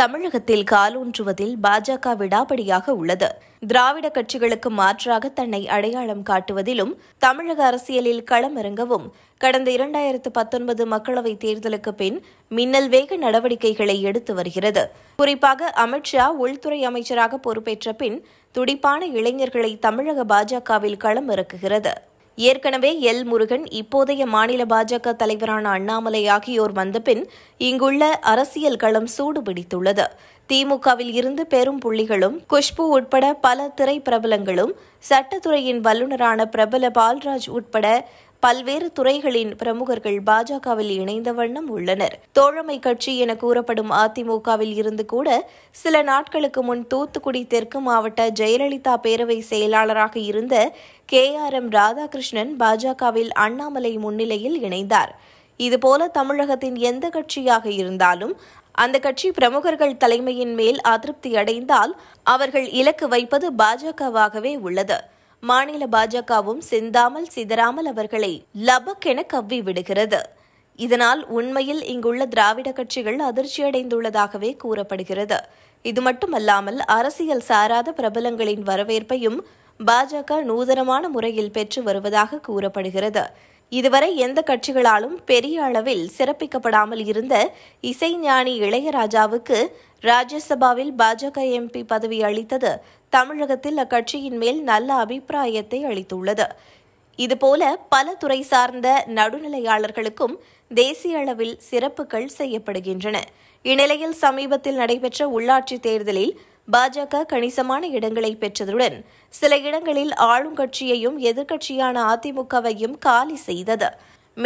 தமிழகத்தில் காலூன்றுவதில் பாஜக விடாபடியாக உள்ளது திராவிட கட்சிகளுக்கு மாற்றாக தன்னை அடையாளம் காட்டுவதிலும் தமிழக அரசியலில் களமிறங்கவும் கடந்த இரண்டாயிரத்து பத்தொன்பது மக்களவைத் தேர்தலுக்கு பின் மின்னல் வேக நடவடிக்கைகளை எடுத்து வருகிறது குறிப்பாக அமித்ஷா உள்துறை அமைச்சராக பொறுப்பேற்ற பின் துடிப்பான இளைஞர்களை தமிழக பாஜகவில் களமிறக்குகிறது ஏற்கனவே எல் முருகன் இப்போதைய மாநில பாஜக தலைவரான அண்ணாமலை ஆகியோர் வந்தபின் இங்குள்ள அரசியல் களம் சூடுபிடித்துள்ளது திமுகவில் இருந்து பெரும் புள்ளிகளும் குஷ்பு உட்பட பல திரைப்பிரபலங்களும் சட்டத்துறையின் வல்லுநரான பிரபல பால்ராஜ் உட்பட பல்வேறு துறைகளின் பிரமுகர்கள் பாஜகவில் இணைந்த வண்ணம் உள்ளனர் தோழமை கட்சி என கூறப்படும் அதிமுகவில் இருந்து கூட சில நாட்களுக்கு முன் தூத்துக்குடி தெற்கு மாவட்ட ஜெயலலிதா பேரவை செயலாளராக இருந்த கே ஆர் எம் ராதாகிருஷ்ணன் பாஜகவில் அண்ணாமலை முன்னிலையில் இணைந்தார் இதுபோல தமிழகத்தின் எந்த கட்சியாக இருந்தாலும் அந்த கட்சி பிரமுகர்கள் தலைமையின் மேல் அதிருப்தி அடைந்தால் அவர்கள் இலக்கு வைப்பது பாஜகவாகவே உள்ளது மாநில பாஜகவும் சிந்தாமல் சிதறாமல் அவர்களை லபக்கென கவ்வி விடுகிறது இதனால் உண்மையில் இங்குள்ள திராவிட கட்சிகள் அதிர்ச்சியடைந்துள்ளதாகவே கூறப்படுகிறது இது மட்டுமல்லாமல் அரசியல் சாராத பிரபலங்களின் வரவேற்பையும் பாஜக நூதனமான முறையில் பெற்று வருவதாக கூறப்படுகிறது இதுவரை எந்த கட்சிகளாலும் பெரிய அளவில் சிறப்பிக்கப்படாமல் இருந்த இசைஞானி இளையராஜாவுக்கு ராஜ்யசபாவில் பாஜக எம்பி பதவி அளித்தது தமிழகத்தில் அக்கட்சியின் மேல் நல்ல அபிப்பிராயத்தை அளித்துள்ளது இதுபோல பல துறை சார்ந்த நடுநிலையாளர்களுக்கும் தேசிய அளவில் சிறப்புகள் செய்யப்படுகின்றன இந்நிலையில் சமீபத்தில் நடைபெற்ற உள்ளாட்சி தேர்தலில் பாஜக கணிசமான இடங்களை பெற்றதுடன் சில இடங்களில் ஆளும் கட்சியையும் எதிர்க்கட்சியான அதிமுகவையும் காலி செய்தது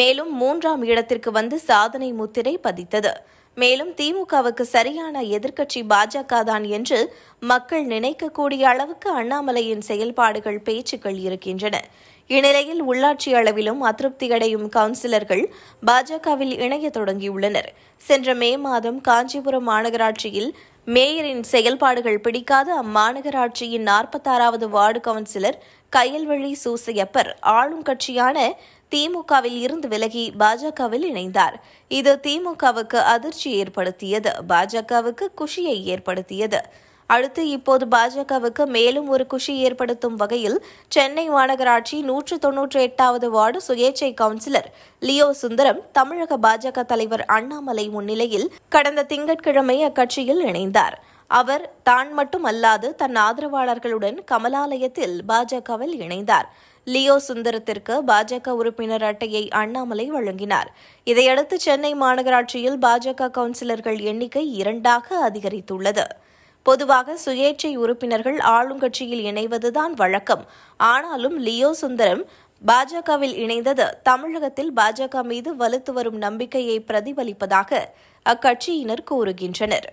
மேலும் மூன்றாம் இடத்திற்கு வந்து சாதனை முத்திரை பதித்தது மேலும் திமுகவுக்கு சரியான எதிர்க்கட்சி பாஜக தான் என்று மக்கள் நினைக்கக்கூடிய அளவுக்கு அண்ணாமலையின் செயல்பாடுகள் பேச்சுக்கள் இருக்கின்றன இந்நிலையில் உள்ளாட்சி அளவிலும் அதிருப்தி அடையும் கவுன்சிலர்கள் பாஜகவில் இணைய தொடங்கியுள்ளனர் சென்ற மே மாதம் காஞ்சிபுரம் மாநகராட்சியில் மேயரின் செயல்பாடுகள் பிடிக்காத அம்மாநகராட்சியின் நாற்பத்தாறாவது வார்டு கவுன்சிலர் கையல்வழி சூசையப்பர் ஆளும் கட்சியான திமுகவில் இருந்து விலகி பாஜகவில் இணைந்தார் இது திமுகவுக்கு அதிர்ச்சி ஏற்படுத்தியது பாஜகவுக்கு குஷியை ஏற்படுத்தியது அடுத்து இப்போது பாஜகவுக்கு மேலும் ஒரு குஷி ஏற்படுத்தும் வகையில் சென்னை மாநகராட்சி நூற்று தொன்னூற்றி எட்டாவது வார்டு சுயேச்சை கவுன்சிலர் லியோ சுந்தரம் தமிழக பாஜக தலைவர் அண்ணாமலை முன்னிலையில் கடந்த திங்கட்கிழமை அக்கட்சியில் இணைந்தார் அவர் தான் மட்டும் அல்லாது தன் ஆதரவாளர்களுடன் கமலாலயத்தில் பாஜகவில் இணைந்தார் லியோ சுந்தரத்திற்கு பாஜக உறுப்பினர் அட்டையை அண்ணாமலை வழங்கினார் இதையடுத்து சென்னை மாநகராட்சியில் பாஜக கவுன்சிலர்கள் எண்ணிக்கை இரண்டாக அதிகரித்துள்ளது பொதுவாக சுயேட்சை உறுப்பினர்கள் ஆளுங்கட்சியில் இணைவதுதான் வழக்கம் ஆனாலும் லியோ சுந்தரம் பாஜகவில் இணைந்தது தமிழகத்தில் பாஜக மீது வலுத்து வரும் நம்பிக்கையை பிரதிபலிப்பதாக அக்கட்சியினர் கூறுகின்றனர்